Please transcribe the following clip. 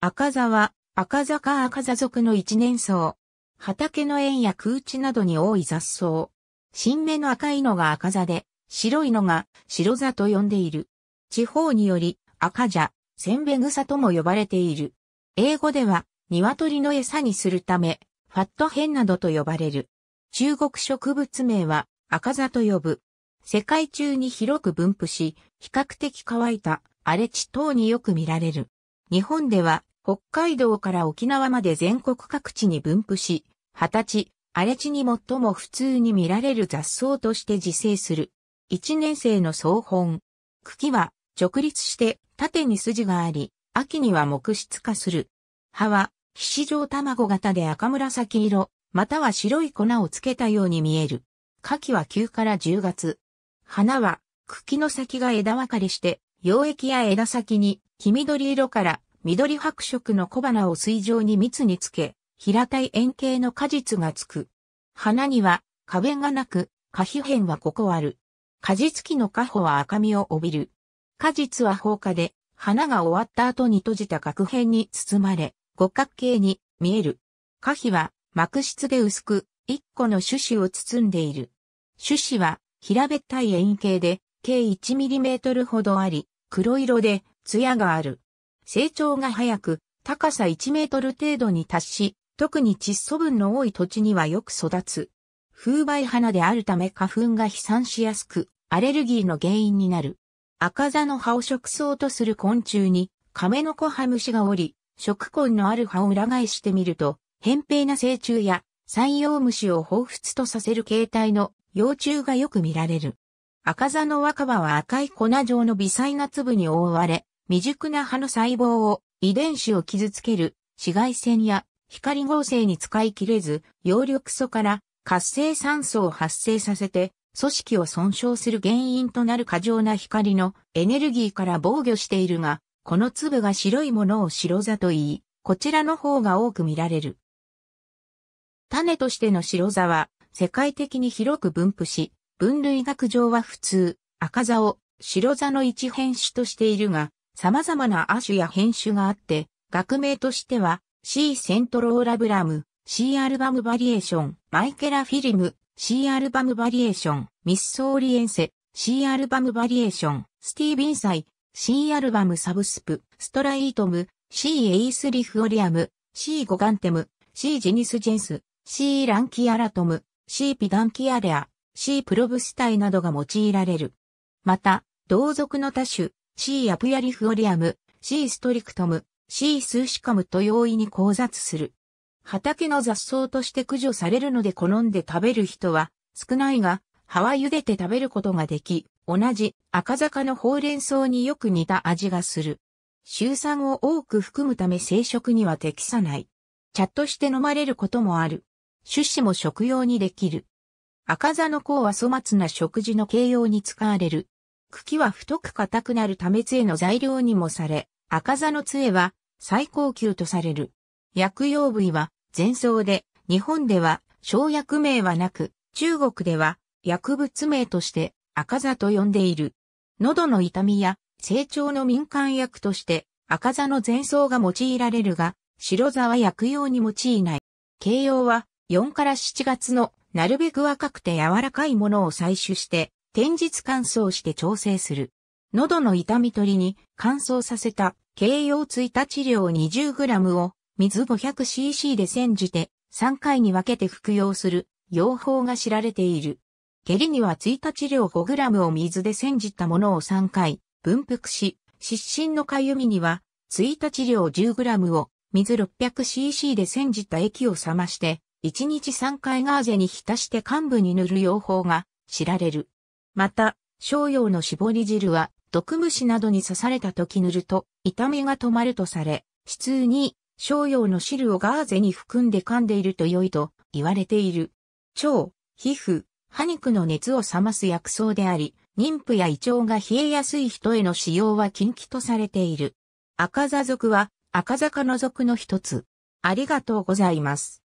赤座は、赤座か赤座族の一年草。畑の縁や空地などに多い雑草。新芽の赤いのが赤座で、白いのが白座と呼んでいる。地方により赤座、千せんべ草とも呼ばれている。英語では、鶏の餌にするため、ファットヘンなどと呼ばれる。中国植物名は赤座と呼ぶ。世界中に広く分布し、比較的乾いた荒れ地等によく見られる。日本では北海道から沖縄まで全国各地に分布し、二十歳、荒れ地に最も普通に見られる雑草として自生する。一年生の草本。茎は直立して縦に筋があり、秋には木質化する。葉は、皮脂状卵型で赤紫色、または白い粉をつけたように見える。花季は9から10月。花は、茎の先が枝分かれして、溶液や枝先に黄緑色から緑白色の小花を水上に密につけ、平たい円形の果実がつく。花には花弁がなく、花皮片はここある。果実期の花穂は赤みを帯びる。果実は放花で、花が終わった後に閉じた角片に包まれ、五角形に見える。花皮は膜質で薄く、一個の種子を包んでいる。種子は平べったい円形で、計1トルほどあり、黒色で艶がある。成長が早く、高さ1メートル程度に達し、特に窒素分の多い土地にはよく育つ。風媒花であるため花粉が飛散しやすく、アレルギーの原因になる。赤座の葉を食草とする昆虫に、亀の子葉虫がおり、食根のある葉を裏返してみると、扁平な成虫や山陽虫を彷彿とさせる形態の幼虫がよく見られる。赤座の若葉は赤い粉状の微細な粒に覆われ、未熟な葉の細胞を遺伝子を傷つける紫外線や光合成に使い切れず、葉緑素から活性酸素を発生させて組織を損傷する原因となる過剰な光のエネルギーから防御しているが、この粒が白いものを白座と言い、こちらの方が多く見られる。種としての白座は世界的に広く分布し、分類学上は普通、赤座を白座の一変種としているが、様々な亜種や変種があって、学名としては C セントローラブラム、C アルバムバリエーション、マイケラフィリム、C アルバムバリエーション、ミッソーリエンセ、C アルバムバリエーション、スティービンサイ、C アルバムサブスプ、ストライートム、C エイスリフオリアム、C ゴガンテム、C ジニスジェンス、C ランキアラトム、C ピダンキアレア、C プロブスタイなどが用いられる。また、同族の多種、C アプヤリフオリアム、C ストリクトム、C スーシカムと容易に交雑する。畑の雑草として駆除されるので好んで食べる人は少ないが、葉は茹でて食べることができ、同じ赤坂のほうれん草によく似た味がする。臭酸を多く含むため生食には適さない。茶として飲まれることもある。種子も食用にできる。赤座の甲は粗末な食事の形容に使われる。茎は太く硬くなるため杖の材料にもされ、赤座の杖は最高級とされる。薬用部位は前奏で、日本では生薬名はなく、中国では薬物名として赤座と呼んでいる。喉の痛みや成長の民間薬として赤座の前奏が用いられるが、白座は薬用に用いない。形容は4から7月のなるべく赤くて柔らかいものを採取して天日乾燥して調整する。喉の痛み取りに乾燥させた軽用追加治療 20g を水 500cc で煎じて3回に分けて服用する用法が知られている。下痢には追加治 5g を水で煎じたものを3回分布し、失神のかゆみには追日量 10g を水 600cc で煎じた液を冷まして1日3回ガーゼに浸して患部に塗る用法が知られる。また、商用の絞り汁は、毒虫などに刺された時塗ると、痛みが止まるとされ、普通に、商用の汁をガーゼに含んで噛んでいると良いと言われている。腸、皮膚、歯肉の熱を冷ます薬草であり、妊婦や胃腸が冷えやすい人への使用は禁忌とされている。赤座族は赤坂の族の一つ。ありがとうございます。